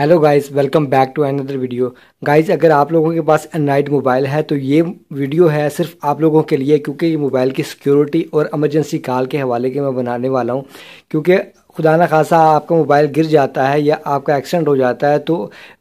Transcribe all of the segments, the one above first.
hello guys welcome back to another video guys अगर आप लोगों के पास एंड्राइड मोबाइल है तो ये वीडियो है सिर्फ आप लोगों के लिए क्योंकि ये मोबाइल की सिक्योरिटी और इमरजेंसी कॉल के हवाले के मैं बनाने वाला हूँ क्योंकि खुदा ना खासा आपका मोबाइल गिर जाता है या आपका एक्सीडेंट हो जाता है तो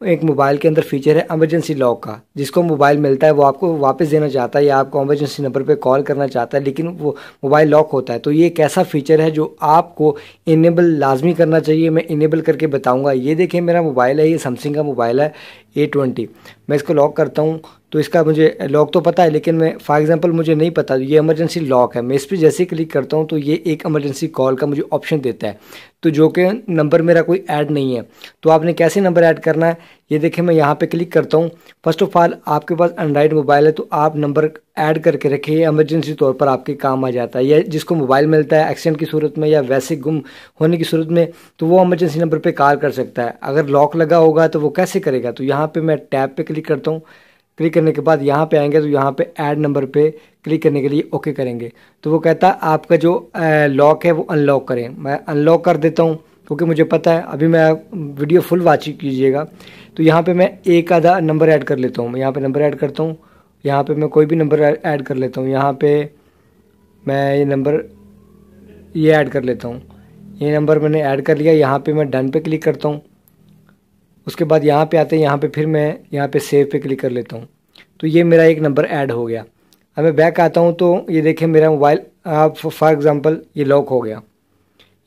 एक मोबाइल के अंदर फीचर है एमरजेंसी लॉक का जिसको मोबाइल मिलता है वो आपको वापस देना चाहता है या आपको एमरजेंसी नंबर पे कॉल करना चाहता है लेकिन वो मोबाइल लॉक होता है तो ये एक ऐसा फीचर है जो आपको इनेबल लाजमी करना चाहिए मैं इनेबल करके बताऊँगा ये देखें मेरा मोबाइल है ये सैमसंग का मोबाइल है ए ट्वेंटी मैं इसको लॉक करता हूँ तो इसका मुझे लॉक तो पता है लेकिन मैं फॉर एग्जांपल मुझे नहीं पता ये इमरजेंसी लॉक है मैं इस पर जैसे क्लिक करता हूँ तो ये एक इमरजेंसी कॉल का मुझे ऑप्शन देता है तो जो कि नंबर मेरा कोई ऐड नहीं है तो आपने कैसे नंबर ऐड करना है ये देखिए मैं यहाँ पे क्लिक करता हूँ फर्स्ट ऑफ ऑल आपके पास एंड्राइड मोबाइल है तो आप नंबर ऐड करके रखिए एमरजेंसी तौर पर आपके काम आ जाता है या जिसको मोबाइल मिलता है एक्सीडेंट की सूरत में या वैसे गुम होने की सूरत में तो वो एमरजेंसी नंबर पर कॉल कर सकता है अगर लॉक लगा होगा तो वो कैसे करेगा तो यहाँ पर मैं टैब पर क्लिक करता हूँ क्लिक करने के बाद यहाँ पे आएंगे तो यहाँ पे ऐड नंबर पे क्लिक करने के लिए ओके करेंगे तो वो कहता है आपका जो लॉक है वो अनलॉक करें मैं अनलॉक कर देता हूँ क्योंकि मुझे पता है अभी मैं वीडियो फुल वाच कीजिएगा तो यहाँ पे मैं एक आधा नंबर ऐड कर लेता हूँ मैं यहाँ पे नंबर ऐड करता हूँ यहाँ पर मैं कोई भी नंबर ऐड कर लेता हूँ यहाँ पर मैं ये नंबर ये ऐड कर लेता हूँ ये नंबर मैंने ऐड कर लिया यहाँ पर मैं डन पर क्लिक करता हूँ उसके बाद यहाँ पे आते हैं यहाँ पे फिर मैं यहाँ पे सेव पे क्लिक कर लेता हूँ तो ये मेरा एक नंबर ऐड हो गया अब मैं बैक आता हूँ तो ये देखिए मेरा मोबाइल फॉर एग्ज़ाम्पल ये लॉक हो गया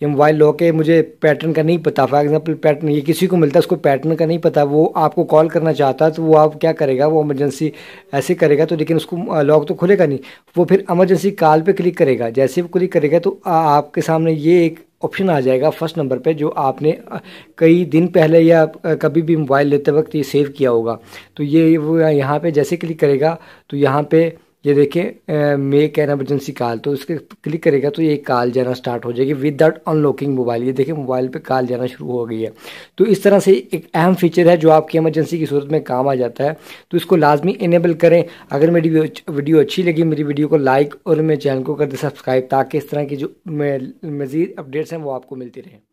ये मोबाइल लॉक है मुझे पैटर्न का नहीं पता फॉर एग्ज़ाम्पल पैटर्न ये किसी को मिलता है उसको पैटर्न का नहीं पता वो आपको कॉल करना चाहता है तो वो आप क्या करेगा वो एमरजेंसी ऐसे करेगा तो लेकिन उसको लॉक तो खुलेगा नहीं वो फिर एमरजेंसी कॉल पे क्लिक करेगा जैसे वो क्लिक करेगा तो आपके सामने ये एक ऑप्शन आ जाएगा फर्स्ट नंबर पे जो आपने कई दिन पहले या कभी भी मोबाइल लेते वक्त ये सेव किया होगा तो ये वो यहाँ पे जैसे क्लिक करेगा तो यहाँ पे ये देखें मेक एन एमरजेंसी कॉल तो इसके क्लिक करेगा तो ये कॉल जाना स्टार्ट हो जाएगी विदाउट अनलॉकिंग मोबाइल ये देखें मोबाइल पे कॉल जाना शुरू हो गई है तो इस तरह से एक अहम फीचर है जो आपकी एमरजेंसी की सूरत में काम आ जाता है तो इसको लाजमी इनेबल करें अगर मेरी वीडियो अच्छी लगी मेरी वीडियो को लाइक और मेरे चैनल को कर दें सब्सक्राइब ताकि इस तरह की जो मज़ीद अपडेट्स हैं वो आपको मिलती रहें